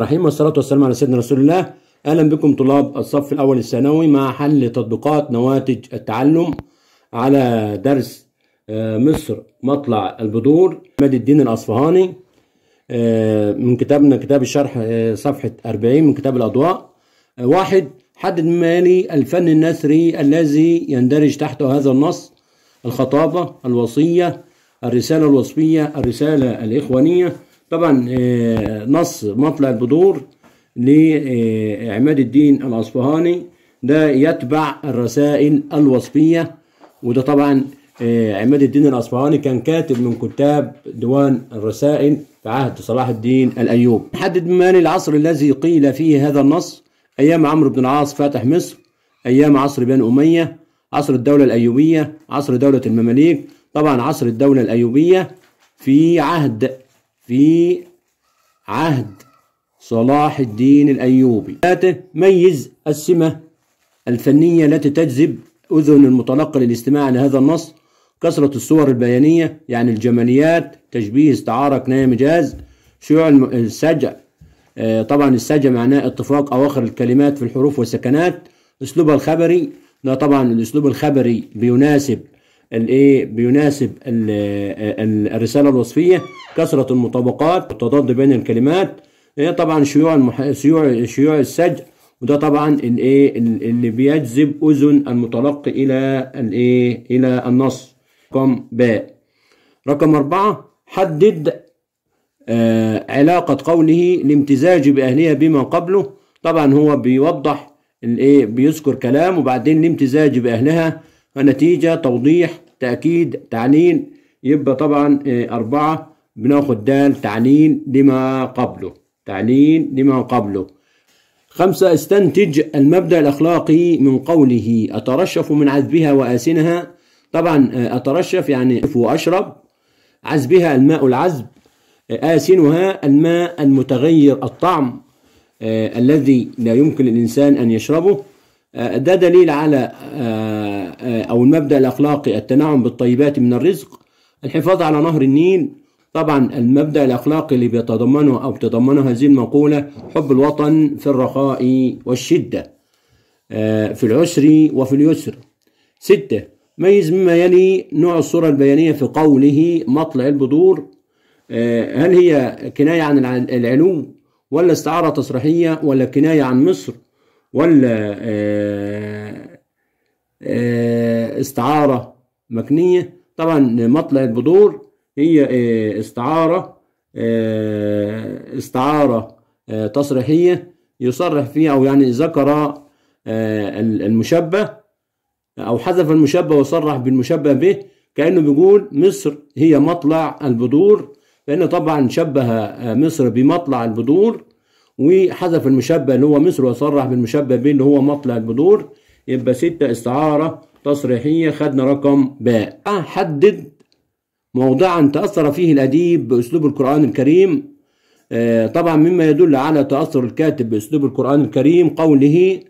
رحيم والصلاة والسلام على سيدنا رسول الله أهلا بكم طلاب الصف الأول الثانوي مع حل تطبيقات نواتج التعلم على درس آه، مصر مطلع البدور مد الدين الأصفهاني آه، من كتابنا كتاب الشرح آه، صفحة 40 من كتاب الأضواء واحد حدد مما يلي الفن النثري الذي يندرج تحت هذا النص الخطابة الوصية الرسالة الوصفية الرسالة الإخوانية طبعا آه، نص مطلع البدور لعماد الدين الأصفهاني ده يتبع الرسائل الوصفية وده طبعا آه، عماد الدين الأصفهاني كان كاتب من كتاب ديوان الرسائل في عهد صلاح الدين الأيوب حدد مال العصر الذي قيل فيه هذا النص أيام عمرو بن العاص فاتح مصر أيام عصر بني أمية عصر الدولة الأيوبية عصر دولة المماليك طبعا عصر الدولة الأيوبية في عهد في عهد صلاح الدين الأيوبي ميز السمة الفنية التي تجذب أذن المتلقي للاستماع لهذا النص كثرة الصور البيانية يعني الجماليات تشبيه استعارة كناية مجاز شيوع السجع آه، طبعا السجع معناه اتفاق أواخر الكلمات في الحروف والسكنات أسلوبها الخبري ده طبعا الأسلوب الخبري بيناسب الايه بيناسب الـ الـ الرساله الوصفيه كثره المطابقات التضاد بين الكلمات هي إيه، طبعا شيوع المح... شيوع شيوع السجع وده طبعا الايه اللي بيجذب اذن المتلقي الى الايه الى النص رقم باء رقم أربعة حدد آه علاقة قوله لامتزاج بأهلها بما قبله طبعا هو بيوضح الايه بيذكر كلام وبعدين لامتزاج بأهلها فنتيجة توضيح تأكيد تعليل يبقى طبعا آه، أربعة بناخد دال تعليل لما قبله تعليل لما قبله خمسة استنتج المبدأ الأخلاقي من قوله أترشف من عذبها وآسنها طبعا آه، أترشف يعني وأشرب عذبها الماء العذب آه، آسنها الماء المتغير الطعم الذي لا يمكن الإنسان أن يشربه آه، ده دليل على آه، آه، أو المبدأ الأخلاقي التنعم بالطيبات من الرزق الحفاظ على نهر النيل طبعا المبدأ الأخلاقي اللي بيتضمنه أو تضمنه هذه المقولة حب الوطن في الرخاء والشدة في العسر وفي اليسر ستة ميز مما يلي نوع الصورة البيانية في قوله مطلع البذور هل هي كناية عن العلو ولا استعارة تصريحية ولا كناية عن مصر ولا آه، آه، استعارة مكنية طبعا مطلع البذور هي آه، استعارة استعارة تصريحية يصرح فيها أو يعني ذكر المشبه أو حذف المشبه وصرح بالمشبه به كأنه بيقول مصر هي مطلع البذور لأن طبعا شبه مصر بمطلع البذور وحذف المشبه اللي هو مصر وصرح بالمشبه به اللي هو مطلع البذور يبقى ستة استعارة تصريحية خدنا رقم باء حدد موضعا تأثر فيه الأديب بأسلوب القرآن الكريم آه، طبعا مما يدل على تأثر الكاتب بأسلوب القرآن الكريم قوله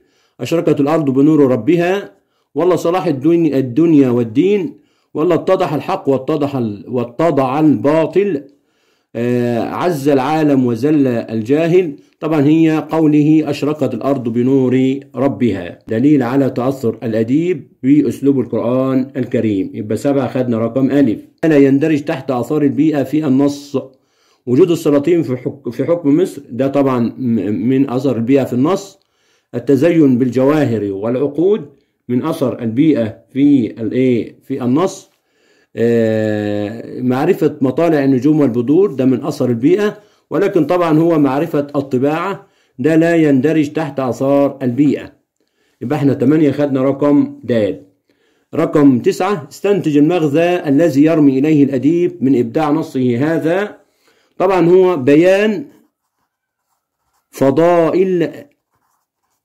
أشرقت الأرض بنور ربها ولا صلاح الدنيا والدين ولا اتضح الحق واتضح واتضع الباطل آه، عز العالم وزل الجاهل طبعا هي قوله أشرقت الأرض بنور ربها دليل على تأثر الأديب بأسلوب القرآن الكريم يبقى سبعة خدنا رقم ألف لا يندرج تحت آثار البيئة في النص وجود السلاطين في حكم مصر ده طبعا من أثر البيئة في النص التزين بالجواهر والعقود من أثر البيئة في الإيه في النص آه، معرفة مطالع النجوم والبذور ده من أثر البيئة ولكن طبعا هو معرفة الطباعة ده لا يندرج تحت أثار البيئة يبقى احنا 8 خدنا رقم د رقم تسعة استنتج المغزى الذي يرمي إليه الأديب من إبداع نصه هذا طبعا هو بيان فضائل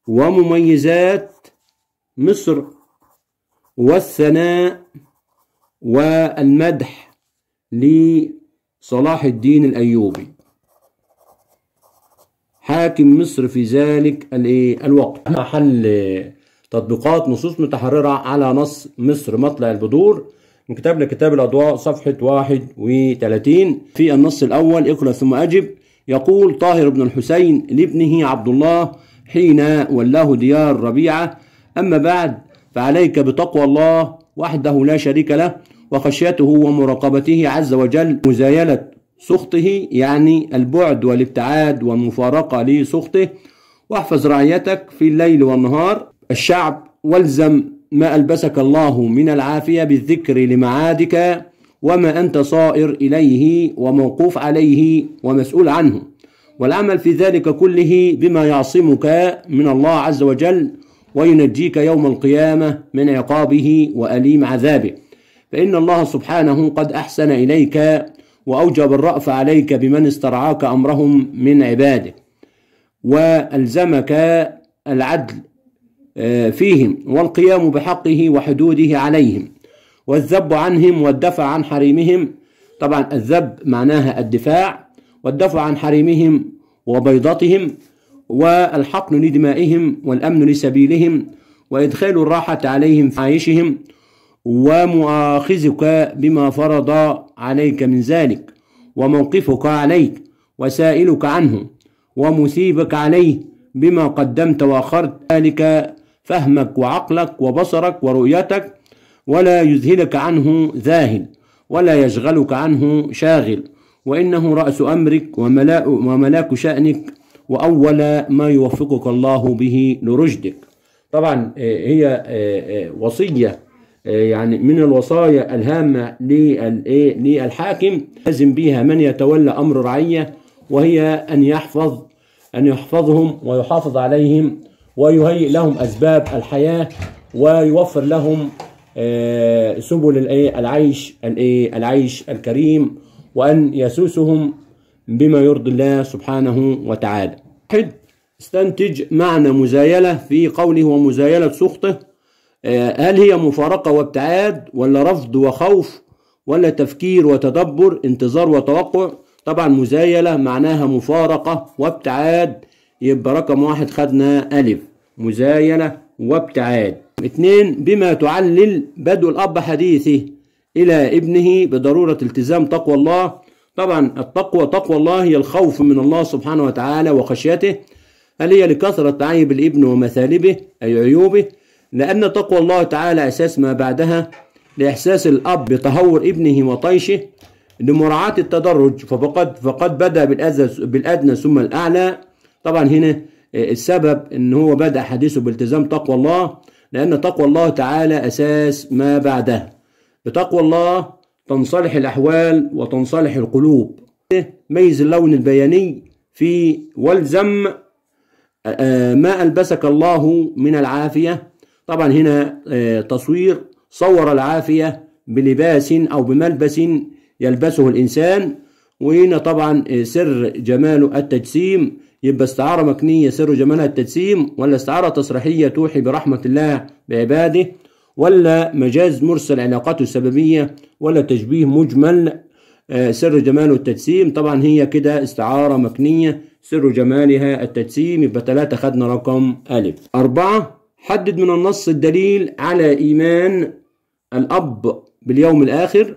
ومميزات مصر والثناء والمدح لصلاح الدين الأيوبي حاكم مصر في ذلك الوقت محل تطبيقات نصوص متحررة على نص مصر مطلع البدور من كتاب لكتاب الأضواء صفحة 31 في النص الأول اقرأ ثم أجب يقول طاهر بن الحسين لابنه عبد الله حين ولاه ديار ربيعة أما بعد فعليك بتقوى الله وحده لا شريك له وخشيته ومراقبته عز وجل مزايلة سخطه يعني البعد والابتعاد والمفارقة لسخطه واحفظ رعيتك في الليل والنهار الشعب والزم ما ألبسك الله من العافية بالذكر لمعادك وما أنت صائر إليه وموقوف عليه ومسؤول عنه والعمل في ذلك كله بما يعصمك من الله عز وجل وينجيك يوم القيامة من عقابه وأليم عذابه فإن الله سبحانه قد أحسن إليك وأوجب الرأف عليك بمن استرعاك أمرهم من عباده وألزمك العدل آه، فيهم والقيام بحقه وحدوده عليهم والذب عنهم والدفع عن حريمهم طبعا الذب معناها الدفاع والدفع عن حريمهم وبيضتهم والحقن لدمائهم والأمن لسبيلهم وإدخال الراحة عليهم في عيشهم ومؤاخذك بما فرض عليك من ذلك وموقفك عليك وسائلك عنه ومثيبك عليه بما قدمت وأخرت ذلك فهمك وعقلك وبصرك ورؤيتك ولا يذهلك عنه ذاهل ولا يشغلك عنه شاغل وإنه رأس أمرك وملاك, وملاك شأنك وأول ما يوفقك الله به لرشدك طبعا آه، هي آه، آه، وصية آه، يعني من الوصايا الهامة إيه، للحاكم لازم بها من يتولى أمر رعية وهي أن يحفظ أن يحفظهم ويحافظ عليهم ويهيئ لهم أسباب الحياة ويوفر لهم آه، سبل العيش العيش الكريم وأن يسوسهم بما يرضي الله سبحانه وتعالى استنتج معنى مزايلة في قوله ومزايلة سخطه آه، هل هي مفارقة وابتعاد ولا رفض وخوف ولا تفكير وتدبر انتظار وتوقع طبعا مزايلة معناها مفارقة وابتعاد يبقى رقم واحد خدنا ألف مزايلة وابتعاد اتنين بما تعلل بدء الأب حديثه إلى ابنه بضرورة التزام تقوى الله طبعا التقوى تقوى الله هي الخوف من الله سبحانه وتعالى وخشيته هل هي لكثرة تعيب الابن ومثالبه أي عيوبه لأن تقوى الله تعالى أساس ما بعدها لإحساس الأب بتهور ابنه وطيشه لمراعاة التدرج فقد فقد بدأ بالأدنى ثم الأعلى طبعا هنا آه، السبب إن هو بدأ حديثه بالتزام تقوى الله لأن تقوى الله تعالى أساس ما بعده بتقوى الله تنصلح الأحوال وتنصلح القلوب ميز اللون البياني في والزم آه، آه، ما ألبسك الله من العافية طبعا هنا آه، تصوير صور العافية بلباس أو بملبس يلبسه الإنسان وهنا طبعا آه، سر جماله التجسيم يبقى استعارة مكنية سر جمالها التجسيم ولا استعارة تصريحية توحي برحمة الله بعباده ولا مجاز مرسل علاقاته السببية ولا تشبيه مجمل آه، سر جماله التجسيم طبعا هي كده استعارة مكنية سر جمالها التجسيم يبقى ثلاثة خدنا رقم ألف أربعة حدد من النص الدليل على إيمان الأب باليوم الآخر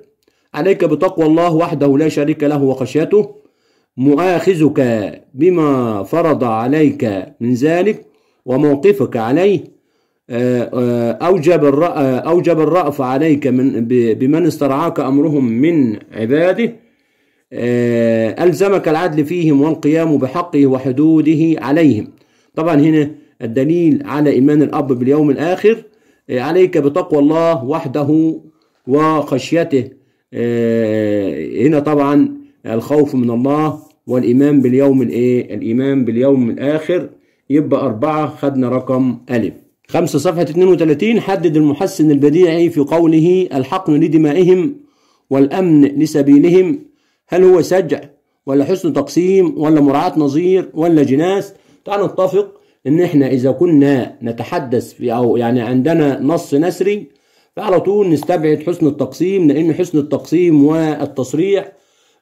عليك بتقوى الله وحده لا شريك له وخشيته مؤاخذك بما فرض عليك من ذلك وموقفك عليه آه، آه، أوجب آه، أوجب الرأف عليك من بمن استرعاك أمرهم من عباده ألزمك العدل فيهم والقيام بحقه وحدوده عليهم طبعا هنا الدليل على إيمان الأب باليوم الآخر آه، عليك بتقوى الله وحده وخشيته آه، هنا طبعا الخوف من الله والإيمان باليوم الإيه الإيمان باليوم الآخر يبقى أربعة خدنا رقم ألف خمسة صفحة 32 حدد المحسن البديعي في قوله الحقن لدمائهم والأمن لسبيلهم هل هو سجع ولا حسن تقسيم ولا مراعاة نظير ولا جناس تعال نتفق ان احنا اذا كنا نتحدث في او يعني عندنا نص نسري فعلى طول نستبعد حسن التقسيم لان حسن التقسيم والتصريح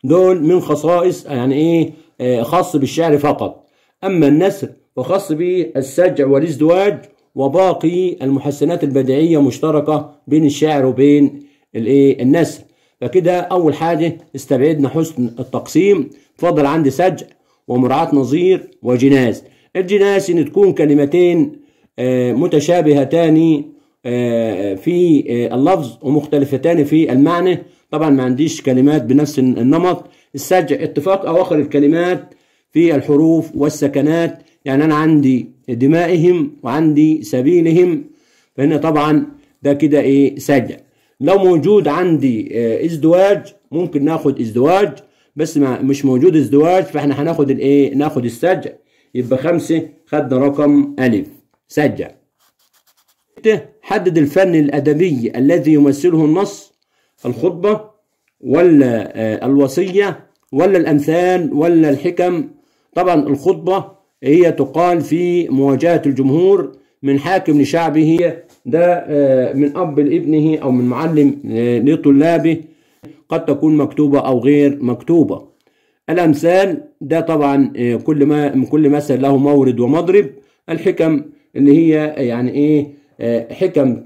دول من خصائص يعني ايه آه، خاص بالشعر فقط اما النسر فخاص بالسجع والازدواج وباقي المحسنات البديعيه مشتركه بين الشعر وبين الايه النسر فكده اول حاجه استبعدنا حسن التقسيم فضل عندي سجع ومراعاه نظير وجناز الجناس ان تكون كلمتين آه، متشابهتان آه، في آه، اللفظ ومختلفتان في المعنى طبعا ما عنديش كلمات بنفس النمط السجع اتفاق اواخر الكلمات في الحروف والسكنات يعني انا عندي دمائهم وعندي سبيلهم فهنا طبعا ده كده ايه سجع لو موجود عندي ازدواج ممكن ناخد ازدواج بس ما مش موجود ازدواج فاحنا هناخد الايه ناخد السجع يبقى خمسة خدنا رقم ألف سجل حدد الفن الأدبي الذي يمثله النص الخطبة ولا آه، الوصية ولا الأمثال ولا الحكم طبعا الخطبة هي تقال في مواجهة الجمهور من حاكم لشعبه ده آه، من أب لابنه أو من معلم آه، لطلابه قد تكون مكتوبة أو غير مكتوبة الأمثال ده طبعا آه، كل ما كل مثل له مورد ومضرب الحكم اللي هي آه، يعني إيه آه، حكم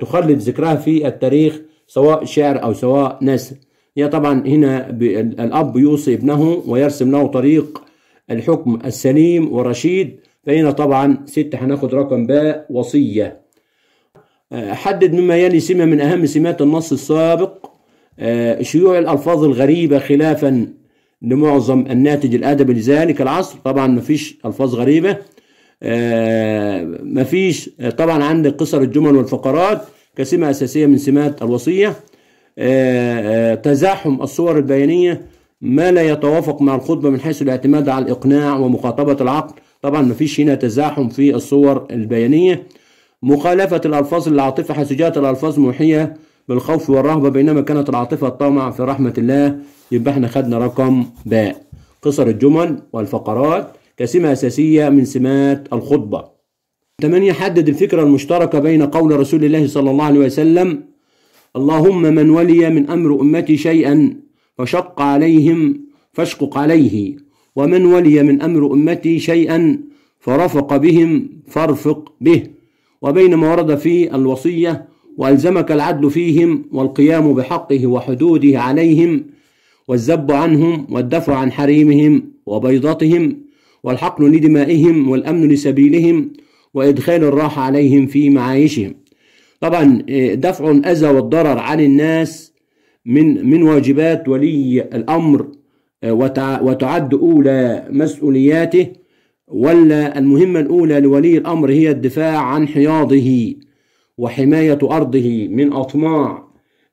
تخلد ذكرها في التاريخ سواء شعر أو سواء نثر هي طبعا هنا الأب يوصي ابنه ويرسم له طريق الحكم السليم والرشيد فهنا طبعا ست هناخد رقم باء وصية حدد مما يلي سمة من أهم سمات النص السابق شيوع الألفاظ الغريبة خلافا لمعظم الناتج الأدبي لذلك العصر طبعا مفيش ألفاظ غريبة آه، مفيش آه، طبعا عندك قصر الجمل والفقرات كسمة أساسية من سمات الوصية آه، تزاحم الصور البيانية ما لا يتوافق مع الخطبة من حيث الاعتماد على الإقناع ومخاطبة العقل طبعا مفيش هنا تزاحم في الصور البيانية مخالفة الألفاظ للعاطفه حيث جاءت الألفاظ موحية بالخوف والرهبة بينما كانت العاطفة الطامعة في رحمة الله يبقى احنا خدنا رقم باء قصر الجمل والفقرات كسمة أساسية من سمات الخطبة 8 حدد الفكرة المشتركة بين قول رسول الله صلى الله عليه وسلم اللهم من ولي من أمر أمتي شيئا فشق عليهم فاشقق عليه ومن ولي من أمر أمتي شيئا فرفق بهم فارفق به وبينما ورد في الوصية وألزمك العدل فيهم والقيام بحقه وحدوده عليهم والذب عنهم والدفع عن حريمهم وبيضتهم والحقن لدمائهم والأمن لسبيلهم وإدخال الراحة عليهم في معايشهم طبعا آه، دفع الأذى والضرر عن الناس من من واجبات ولي الأمر آه، وتعد أولى مسؤولياته ولا المهمة الأولى لولي الأمر هي الدفاع عن حياضه وحماية أرضه من أطماع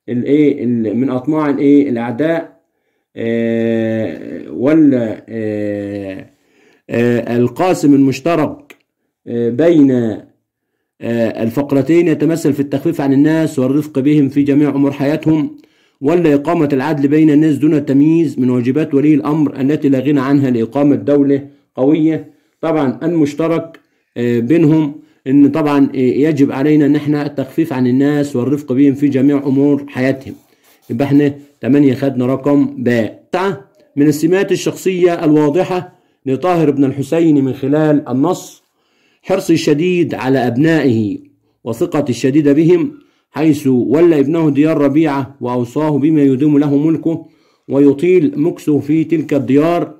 الإيه من أطماع الإيه الأعداء آه، ولا آه، آه، القاسم المشترك بين الفقرتين يتمثل في التخفيف عن الناس والرفق بهم في جميع أمور حياتهم ولا إقامة العدل بين الناس دون التمييز من واجبات ولي الأمر التي لا غنى عنها لإقامة دولة قوية طبعا المشترك بينهم ان طبعا يجب علينا ان احنا التخفيف عن الناس والرفق بهم في جميع امور حياتهم يبقى احنا 8 خدنا رقم باء من السمات الشخصيه الواضحه لطاهر بن الحسين من خلال النص حرصي الشديد على ابنائه وثقتي الشديده بهم حيث ولى ابنه ديار ربيعه واوصاه بما يدوم له ملكه ويطيل مكسه في تلك الديار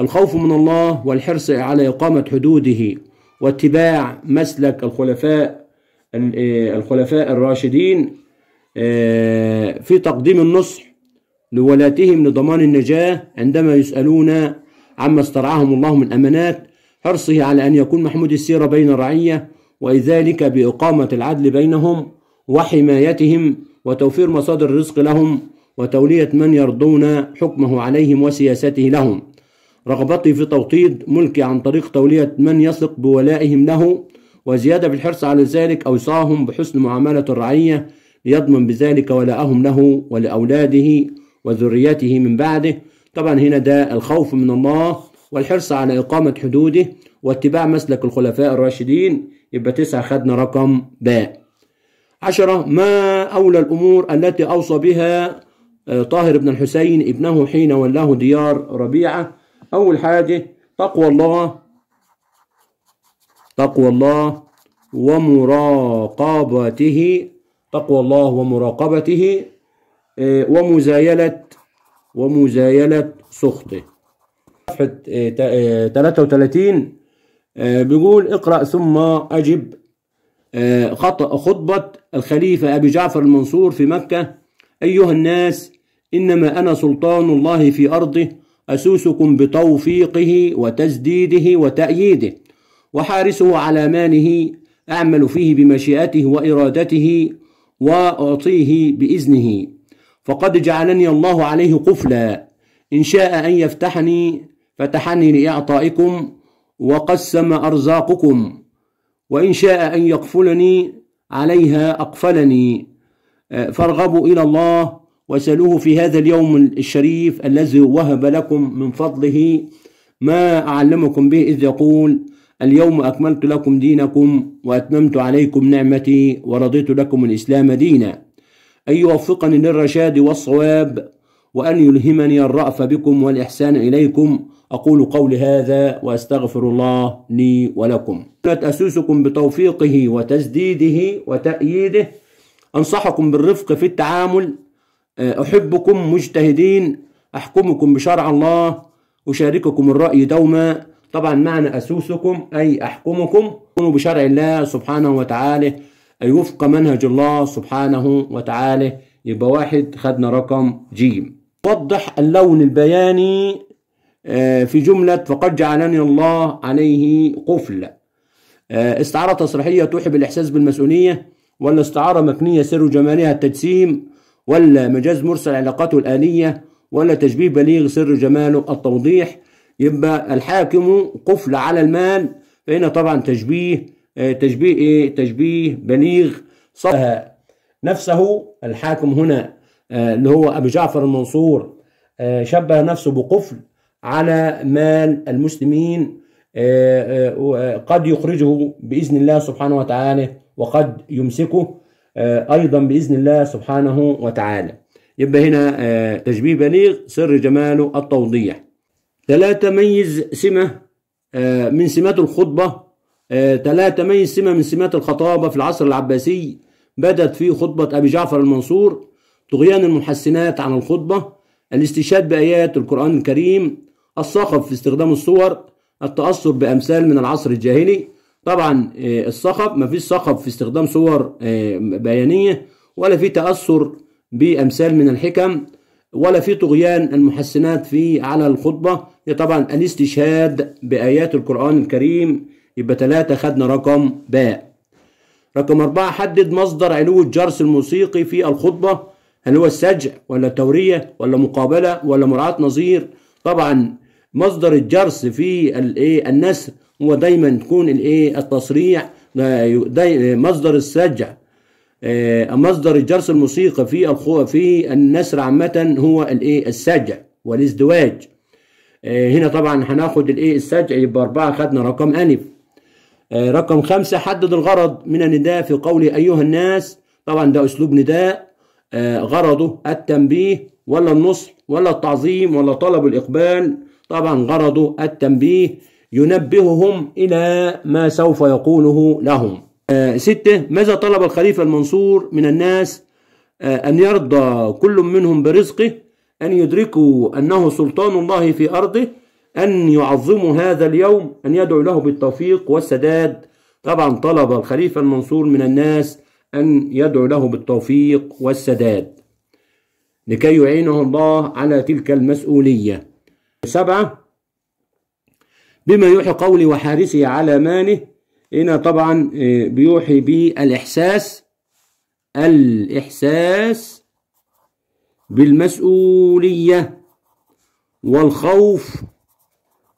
الخوف من الله والحرص على اقامه حدوده واتباع مسلك الخلفاء آه، الخلفاء الراشدين آه، في تقديم النصح لولاتهم لضمان النجاة عندما يسألون عما استرعاهم الله من أمانات حرصه على أن يكون محمود السيرة بين الرعية وذلك بإقامة العدل بينهم وحمايتهم وتوفير مصادر الرزق لهم وتولية من يرضون حكمه عليهم وسياسته لهم رغبتي في توطيد ملكي عن طريق تولية من يثق بولائهم له وزيادة في الحرص على ذلك أوصاهم بحسن معاملة الرعية ليضمن بذلك ولاءهم له ولأولاده وذريته من بعده طبعا هنا ده الخوف من الله والحرص على إقامة حدوده واتباع مسلك الخلفاء الراشدين يبقى تسعة خدنا رقم باء عشرة ما أولى الأمور التي أوصى بها آه، طاهر بن الحسين ابنه حين ولاه ديار ربيعة أول حاجة تقوى الله تقوى الله ومراقبته تقوى الله ومراقبته آه، ومزايلة ومزايلة سخطه صفحة 33 آه، آه، بيقول اقرأ ثم أجب خطبة الخليفة أبي جعفر المنصور في مكة أيها الناس إنما أنا سلطان الله في أرضه أسوسكم بتوفيقه وتسديده وتأييده وحارسه على ماله أعمل فيه بمشيئته وإرادته وأعطيه بإذنه فقد جعلني الله عليه قفلا إن شاء أن يفتحني فتحني لإعطائكم وقسم أرزاقكم وإن شاء أن يقفلني عليها أقفلني فارغبوا إلى الله واسألوه في هذا اليوم الشريف الذي وهب لكم من فضله ما أعلمكم به إذ يقول اليوم أكملت لكم دينكم وأتممت عليكم نعمتي ورضيت لكم الإسلام دينا أن يوفقني للرشاد والصواب وأن يلهمني الرأف بكم والإحسان إليكم أقول قولي هذا وأستغفر الله لي ولكم أسوسكم بتوفيقه وتسديده وتأييده أنصحكم بالرفق في التعامل آه، أحبكم مجتهدين أحكمكم بشرع الله أشارككم الرأي دوما طبعا معنى أسوسكم أي أحكمكم كونوا بشرع الله سبحانه وتعالى أي وفق منهج الله سبحانه وتعالى يبقى واحد خدنا رقم جيم وضح اللون البياني آه، في جملة فقد جعلني الله عليه قفل آه، استعارة تصريحية توحي بالإحساس بالمسؤولية والاستعارة مكنية سر جمالها التجسيم ولا مجاز مرسل علاقاته الآلية ولا تشبيه بليغ سر جماله التوضيح يبقى الحاكم قفل على المال فهنا طبعا تشبيه آه، تشبيه ايه تشبيه بليغ صفها آه، نفسه الحاكم هنا آه، اللي هو ابو جعفر المنصور شبه نفسه بقفل على مال المسلمين قد يخرجه باذن الله سبحانه وتعالى وقد يمسكه آه، أيضا بإذن الله سبحانه وتعالى يبقى هنا آه، تشبيه بليغ سر جماله التوضيح ثلاثه تميز سمة آه، من سمات الخطبة ثلاثه تميز سمة من سمات الخطابة في العصر العباسي بدت في خطبة أبي جعفر المنصور طغيان المحسنات عن الخطبة الاستشهاد بآيات القرآن الكريم الصخب في استخدام الصور التأثر بأمثال من العصر الجاهلي طبعا آه، الصخب مفيش صخب في استخدام صور آه، بيانية ولا في تأثر بأمثال من الحكم ولا في طغيان المحسنات في على الخطبة هي طبعا الاستشهاد بآيات القرآن الكريم يبقى ثلاثة خدنا رقم باء رقم أربعة حدد مصدر علو الجرس الموسيقي في الخطبة هل هو السجع ولا التورية ولا مقابلة ولا مراعاة نظير طبعا مصدر الجرس في الايه النسر هو دايما تكون الايه التصريح مصدر السجع آه، مصدر الجرس الموسيقى في الخو في النسر عامة هو الايه السجع والازدواج آه، هنا طبعا هناخد الايه السجع يبقى أربعة خدنا رقم ألف آه، رقم خمسة حدد الغرض من النداء في قوله أيها الناس طبعا ده أسلوب نداء غرضه التنبيه ولا النصح ولا التعظيم ولا طلب الإقبال طبعا غرضه التنبيه ينبههم إلى ما سوف يقوله لهم آه، ستة ماذا طلب الخليفة المنصور من الناس آه، أن يرضى كل منهم برزقه أن يدركوا أنه سلطان الله في أرضه أن يعظموا هذا اليوم أن يدعوا له بالتوفيق والسداد طبعا طلب الخليفة المنصور من الناس أن يدعو له بالتوفيق والسداد لكي يعينه الله على تلك المسؤولية سبعة بما يوحي قولي وحارسي على مانه هنا طبعا آه، بيوحي بالإحساس الإحساس بالمسؤولية والخوف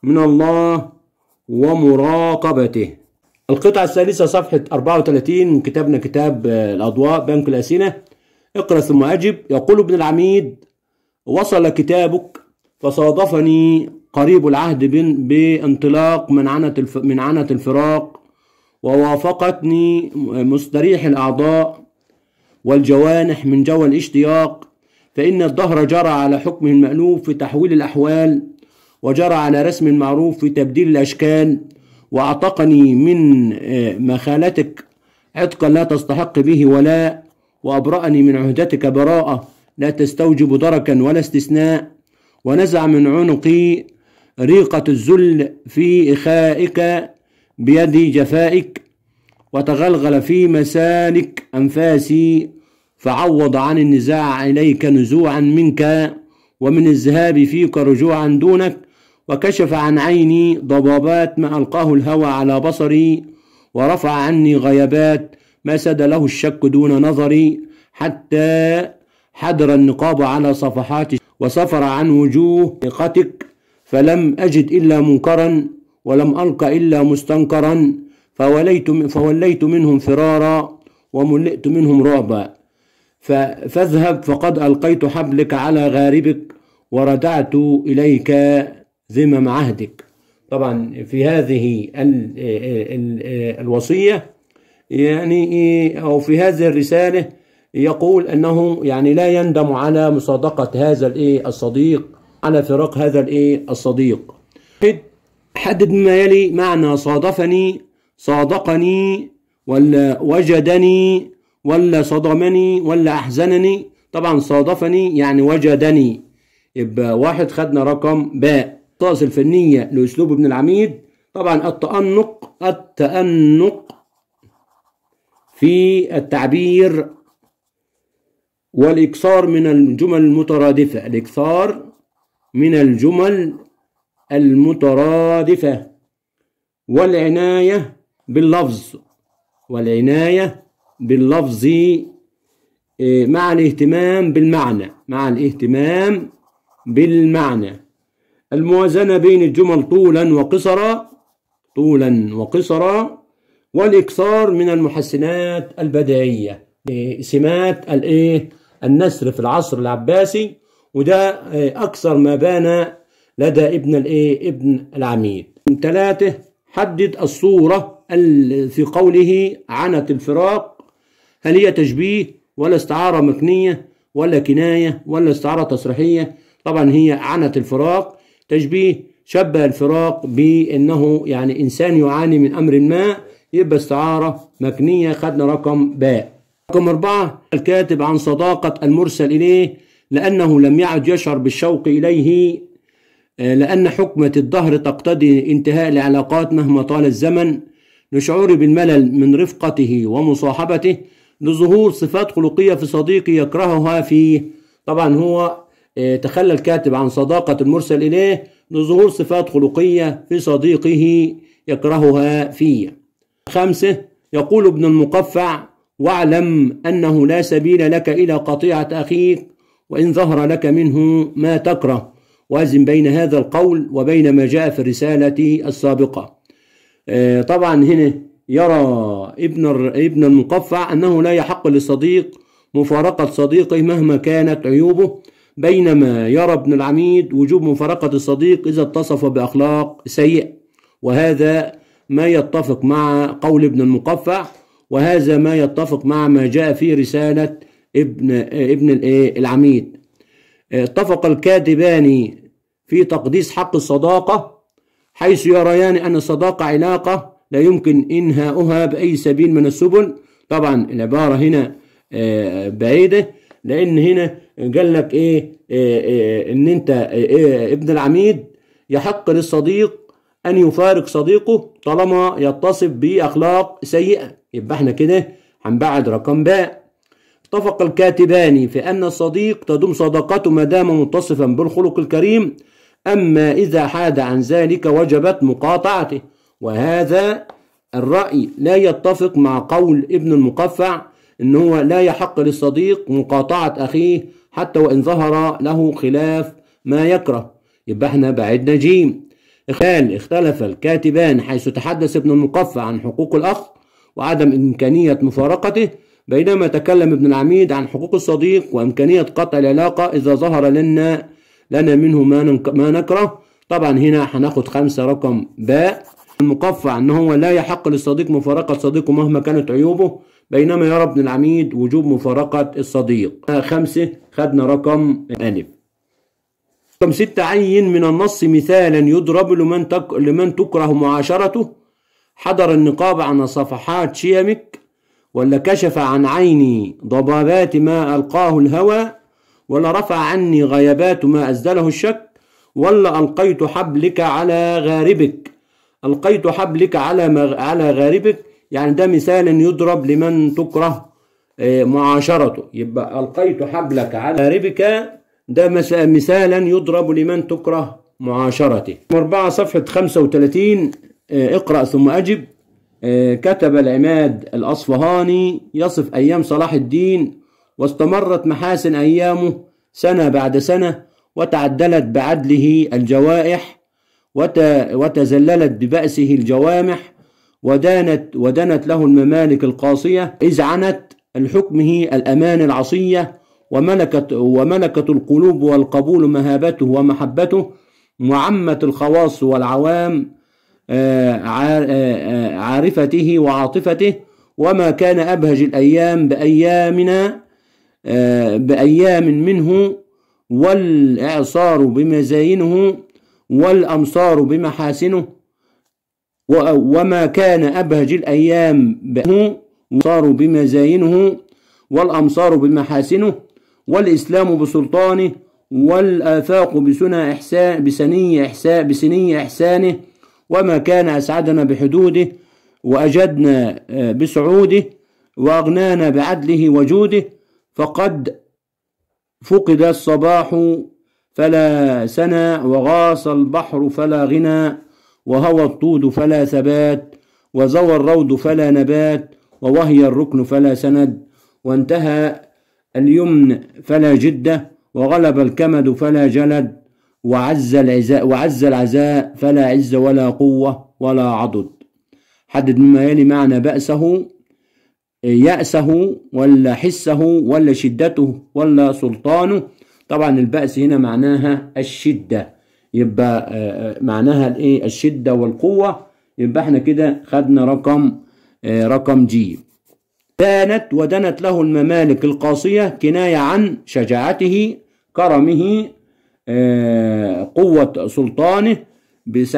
من الله ومراقبته القطعة الثالثة صفحة 34 من كتابنا كتاب آه، الأضواء بنك الأسينة اقرأ ثم أجب يقول ابن العميد وصل كتابك فصادفني قريب العهد بانطلاق من عنة الفراق ووافقتني مستريح الأعضاء والجوانح من جوى الاشتياق فإن الدهر جرى على حكمه المألوف في تحويل الأحوال وجرى على رسم المعروف في تبديل الأشكال وأعتقني من آه، مخالتك عتقا لا تستحق به ولاء وأبرأني من عهدتك براءة لا تستوجب دركا ولا استثناء ونزع من عنقي ريقة الذل في إخائك بيدي جفائك وتغلغل في مسالك أنفاسي فعوض عن النزاع إليك نزوعا منك ومن الذهاب فيك رجوعا دونك وكشف عن عيني ضبابات ما ألقاه الهوى على بصري ورفع عني غيبات ما سد له الشك دون نظري حتى حدر النقاب على صفحات وسفر عن وجوه ثقتك فلم أجد إلا منكرا ولم ألق إلا مستنكرا فوليت, فوليت منهم فرارا وملئت منهم رعبا فاذهب فقد ألقيت حبلك على غاربك وردعت إليك ذمم عهدك طبعا في هذه الوصية يعني أو في هذه الرسالة يقول أنه يعني لا يندم على مصادقة هذا الإيه الصديق على فراق هذا الإيه الصديق حدد ما يلي معنى صادفني صادقني ولا وجدني ولا صدمني ولا أحزنني طبعا صادفني يعني وجدني يبقى واحد خدنا رقم باء الطاس الفنية لأسلوب ابن العميد طبعا التأنق التأنق في التعبير والإكثار من الجمل المترادفة الإكثار من الجمل المترادفة والعناية باللفظ والعناية باللفظ إيه، مع الاهتمام بالمعنى مع الاهتمام بالمعنى الموازنة بين الجمل طولا وقصرا طولا وقصرا والإكثار من المحسنات البدائية سمات الايه النسر في العصر العباسي وده آه، أكثر ما بان لدى ابن الإيه ابن العميد ثلاثة حدد الصورة في قوله عنت الفراق هل هي تشبيه ولا استعارة مكنية ولا كناية ولا استعارة تصريحية طبعا هي عنت الفراق تشبيه شبه الفراق بأنه يعني إنسان يعاني من أمر ما يبقى استعارة مكنية خدنا رقم باء رقم أربعة الكاتب عن صداقة المرسل إليه لأنه لم يعد يشعر بالشوق إليه آه، لأن حكمة الدهر تقتضي انتهاء العلاقات مهما طال الزمن لشعوري بالملل من رفقته ومصاحبته لظهور صفات خلقية في صديقي يكرهها فيه طبعا هو آه، تخلى الكاتب عن صداقة المرسل إليه لظهور صفات خلقية في صديقه يكرهها فيه خمسة يقول ابن المقفع واعلم أنه لا سبيل لك إلى قطيعة أخيك وإن ظهر لك منه ما تكره وازن بين هذا القول وبين ما جاء في الرسالة السابقة آه، طبعا هنا يرى ابن ابن المقفع أنه لا يحق للصديق مفارقة صديقه مهما كانت عيوبه بينما يرى ابن العميد وجوب مفارقة الصديق إذا اتصف بأخلاق سيئة وهذا ما يتفق مع قول ابن المقفع وهذا ما يتفق مع ما جاء في رسالة ابن ابن إيه، العميد اتفق الكاتبان في تقديس حق الصداقة حيث يريان أن الصداقة علاقة لا يمكن إنهاؤها بأي سبيل من السبل طبعا العبارة هنا آه، بعيدة لأن هنا قال لك إيه, آه، آه، إن أنت ابن العميد يحق للصديق أن يفارق صديقه طالما يتصف بأخلاق سيئة يبقى احنا كده هنبعد رقم باء اتفق الكاتبان في أن الصديق تدوم صداقته ما دام متصفا بالخلق الكريم أما إذا حاد عن ذلك وجبت مقاطعته وهذا الرأي لا يتفق مع قول ابن المقفع إن هو لا يحق للصديق مقاطعة أخيه حتى وإن ظهر له خلاف ما يكره يبقى احنا بعدنا جيم قال اختلف الكاتبان حيث تحدث ابن المقفع عن حقوق الأخ وعدم إمكانية مفارقته بينما تكلم ابن العميد عن حقوق الصديق وإمكانية قطع العلاقة إذا ظهر لنا لنا منه ما, ما نكره طبعا هنا هناخد خمسة رقم باء المقفع أن هو لا يحق للصديق مفارقة صديقه مهما كانت عيوبه بينما يرى ابن العميد وجوب مفارقة الصديق خمسة خدنا رقم ألف رقم ستة عين من النص مثالا يضرب لمن تك لمن تكره معاشرته حضر النقاب عن صفحات شيمك ولا كشف عن عيني ضبابات ما ألقاه الهوى ولا رفع عني غيبات ما أزدله الشك ولا ألقيت حبلك على غاربك ألقيت حبلك على مغ... على غاربك يعني ده مثال يضرب لمن تكره آه، معاشرته يبقى ألقيت حبلك على غاربك ده مثالا يضرب لمن تكره معاشرته أربعة صفحة 35 آه، اقرأ ثم أجب آه، كتب العماد الأصفهاني يصف أيام صلاح الدين واستمرت محاسن أيامه سنة بعد سنة وتعدلت بعدله الجوائح وتزللت ببأسه الجوامح ودانت ودنت له الممالك القاصية إذ عنت لحكمه الأمان العصية وملكت, وملكت القلوب والقبول مهابته ومحبته وعمت الخواص والعوام آه، آه، آه، عارفته وعاطفته وما كان أبهج الأيام بأيامنا بأيام منه والإعصار بمزاينه والأمصار بمحاسنه وما كان أبهج الأيام به بمزاينه والأمصار بمحاسنه والإسلام بسلطانه والآفاق بسنى إحسان بسني إحسان بسني إحسانه وما كان أسعدنا بحدوده وأجدنا آه، بسعوده وأغنانا بعدله وجوده فقد فقد الصباح فلا سنى وغاص البحر فلا غنى وهوى الطود فلا ثبات وزوى الروض فلا نبات ووهي الركن فلا سند وانتهى اليمن فلا جدة وغلب الكمد فلا جلد وعز العزاء وعز العزاء فلا عز ولا قوة ولا عضد حدد مما يلي معنى بأسه يأسه ولا حسه ولا شدته ولا سلطانه طبعا البأس هنا معناها الشدة يبقى آه، آه، معناها الايه الشدة والقوة يبقى احنا كده خدنا رقم آه، رقم جيم دانت ودنت له الممالك القاصية كناية عن شجاعته كرمه آه، قوة سلطانه آه،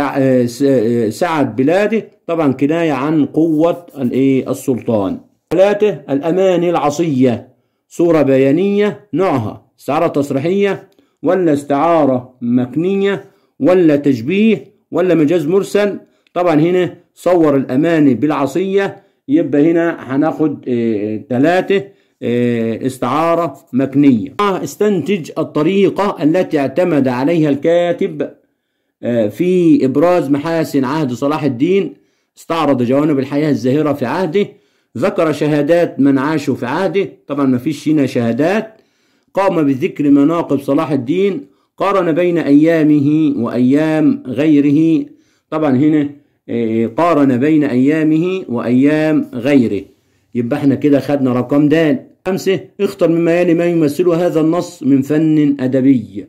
آه، سعة بلاده طبعا كناية عن قوة إيه، السلطان ثلاثة الأماني العصية صورة بيانية نوعها استعارة تصريحية ولا استعارة مكنية ولا تشبيه ولا مجاز مرسل طبعا هنا صور الأماني بالعصية يبقى هنا هناخد آه، ثلاثة آه، استعارة مكنية آه، استنتج الطريقة التي اعتمد عليها الكاتب في إبراز محاسن عهد صلاح الدين استعرض جوانب الحياة الزاهرة في عهده ذكر شهادات من عاشوا في عهده طبعا ما فيش هنا شهادات قام بذكر مناقب صلاح الدين قارن بين أيامه وأيام غيره طبعا هنا إيه، قارن بين أيامه وأيام غيره يبقى احنا كده خدنا رقم د خمسة اختر مما يلي ما يمثله هذا النص من فن أدبي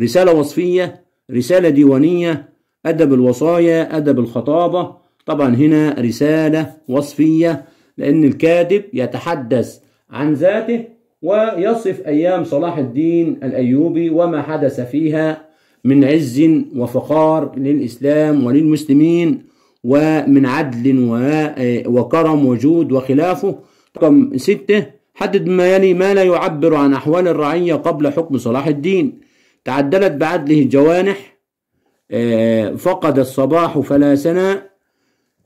رسالة وصفية رسالة ديوانية أدب الوصايا أدب الخطابة طبعا هنا رسالة وصفية لأن الكاتب يتحدث عن ذاته ويصف أيام صلاح الدين الأيوبي وما حدث فيها من عز وفقار للإسلام وللمسلمين ومن عدل آه، وكرم وجود وخلافه رقم ستة حدد ما يلي يعني ما لا يعبر عن أحوال الرعية قبل حكم صلاح الدين تعدلت بعدله الجوانح آه، فقد الصباح فلا سناء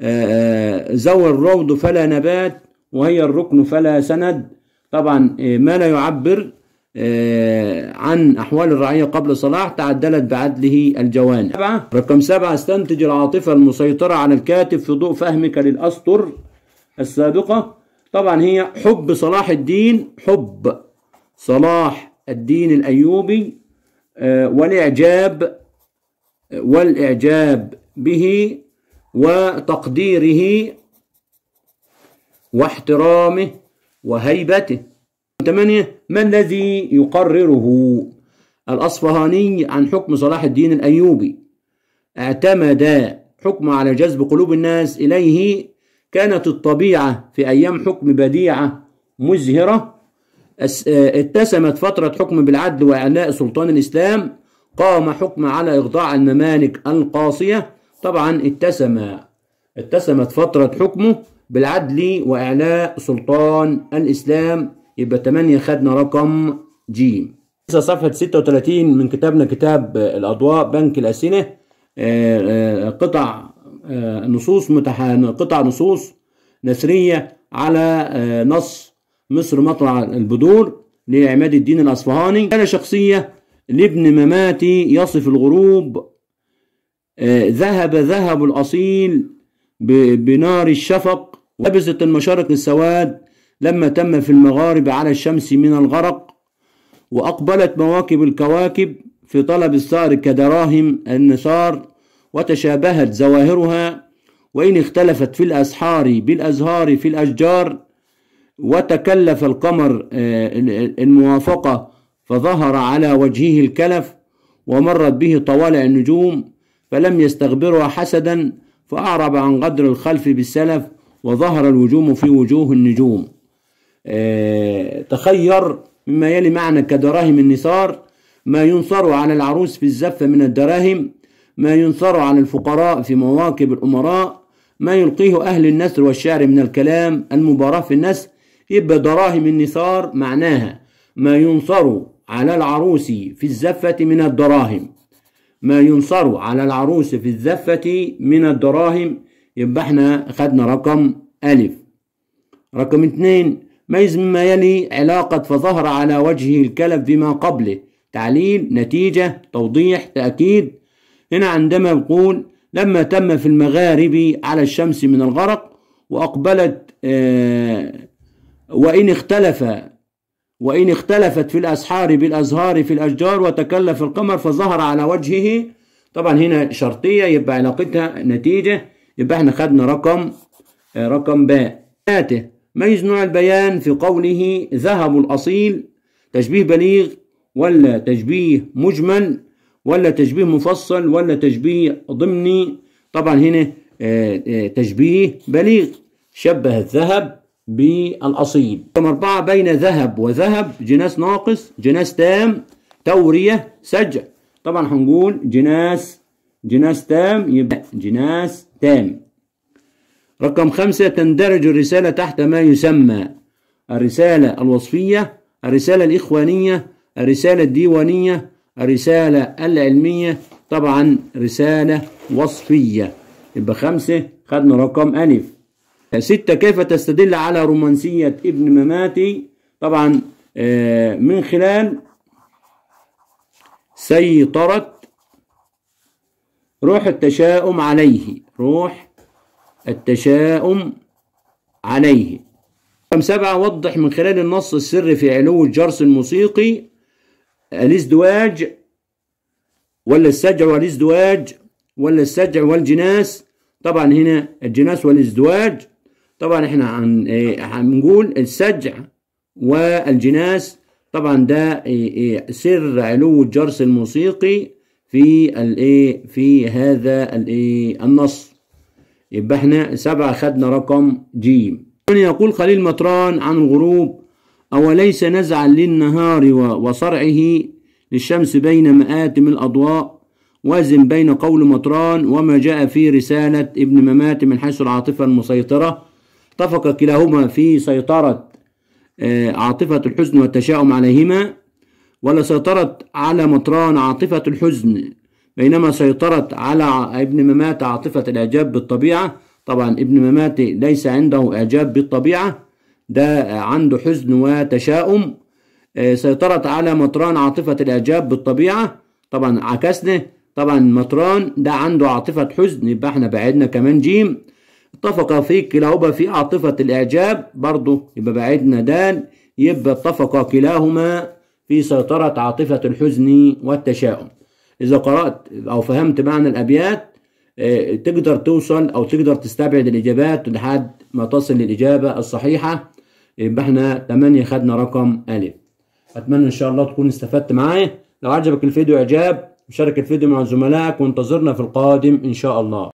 آه، زوى الروض فلا نبات وهي الركن فلا سند طبعا ما لا يعبر آه، عن أحوال الرعية قبل صلاح تعدلت بعدله الجوانب رقم سبعة استنتج العاطفة المسيطرة على الكاتب في ضوء فهمك للأسطر السابقة طبعا هي حب صلاح الدين حب صلاح الدين الأيوبي آه، والإعجاب والإعجاب به وتقديره واحترامه وهيبته ثمانية ما الذي يقرره الأصفهاني عن حكم صلاح الدين الأيوبي اعتمد حكم على جذب قلوب الناس إليه كانت الطبيعة في أيام حكم بديعة مزهرة آه، اتسمت فترة حكم بالعدل وإعلاء سلطان الإسلام قام حكم على إخضاع الممالك القاصية طبعا اتسم اتسمت فترة حكمه بالعدل وإعلاء سلطان الإسلام يبقى 8 خدنا رقم ج صفحة 36 من كتابنا كتاب آه، الأضواء بنك الأسئلة آه، آه، قطع نصوص متح... قطع نصوص نثرية على نص مصر مطلع البدور لعماد الدين الأصفهاني انا شخصية لابن مماتي يصف الغروب ذهب ذهب الأصيل بنار الشفق لبست المشارق السواد لما تم في المغارب على الشمس من الغرق وأقبلت مواكب الكواكب في طلب السار كدراهم النصار وتشابهت زواهرها وإن اختلفت في الأسحار بالأزهار في الأشجار وتكلف القمر آه، الموافقة فظهر على وجهه الكلف ومرت به طوالع النجوم فلم يستغبرها حسدا فأعرب عن غدر الخلف بالسلف وظهر الوجوم في وجوه النجوم آه، تخير مما يلي معنى كدراهم النثار ما ينصر على العروس في الزفة من الدراهم ما ينصر على الفقراء في مواكب الأمراء ما يلقيه أهل النثر والشعر من الكلام المباراة في النثر يبقى دراهم النثار معناها ما ينصر على العروس في الزفة من الدراهم ما ينصر على العروس في الزفة من الدراهم يبقى احنا خدنا رقم ألف رقم اتنين ميز مما يلي علاقة فظهر على وجهه الكلب بما قبله تعليل نتيجة توضيح تأكيد هنا عندما نقول لما تم في المغارب على الشمس من الغرق وأقبلت آه، وإن اختلف وإن اختلفت في الأسحار بالأزهار في الأشجار وتكلف القمر فظهر على وجهه طبعا هنا شرطية يبقى علاقتها نتيجة يبقى احنا خدنا رقم آه، رقم باء ميز نوع البيان في قوله ذهب الأصيل تشبيه بليغ ولا تشبيه مجمل ولا تشبيه مفصل ولا تشبيه ضمني طبعا هنا آه، آه، تشبيه بليغ شبه الذهب بالأصيل رقم أربعة بين ذهب وذهب جناس ناقص جناس تام تورية سجع طبعا هنقول جناس جناس تام يبقى جناس تام رقم خمسة تندرج الرسالة تحت ما يسمى الرسالة الوصفية الرسالة الإخوانية الرسالة الديوانية الرسالة العلمية طبعا رسالة وصفية يبقى خمسة خدنا رقم ألف ستة كيف تستدل على رومانسية ابن مماتي طبعا آه، من خلال سيطرة روح التشاؤم عليه روح التشاؤم عليه رقم سبعة وضح من خلال النص السر في علو الجرس الموسيقي الازدواج ولا السجع والازدواج ولا السجع والجناس طبعا هنا الجناس والازدواج طبعا احنا هن هنقول إيه، السجع والجناس طبعا ده إيه، إيه، سر علو الجرس الموسيقي في الايه في هذا الايه النص يبقى احنا سبعة خدنا رقم جيم يقول خليل مطران عن الغروب أوليس نزعا للنهار وصرعه للشمس بين مآتم الأضواء وازن بين قول مطران وما جاء في رسالة ابن ممات من حيث العاطفة المسيطرة اتفق كلاهما في سيطرة آه، عاطفة الحزن والتشاؤم عليهما ولا سيطرت على مطران عاطفة الحزن بينما سيطرت على ابن ممات عاطفة الإعجاب بالطبيعة طبعا ابن ممات ليس عنده إعجاب بالطبيعة ده عنده حزن وتشاؤم آه، سيطرت على مطران عاطفة الإعجاب بالطبيعة طبعا عكسنا طبعا مطران ده عنده عاطفة حزن يبقى احنا بعدنا كمان جيم اتفق في كلاهما في عاطفة الإعجاب برضه يبقى بعدنا دال يبقى اتفق كلاهما في سيطرة عاطفة الحزن والتشاؤم إذا قرأت أو فهمت معنى الأبيات آه، تقدر توصل أو تقدر تستبعد الإجابات لحد ما تصل للإجابة الصحيحة يبقى احنا 8 خدنا رقم ألف أتمنى إن شاء الله تكون استفدت معايا لو عجبك الفيديو إعجاب شارك الفيديو مع زملائك وانتظرنا في القادم إن شاء الله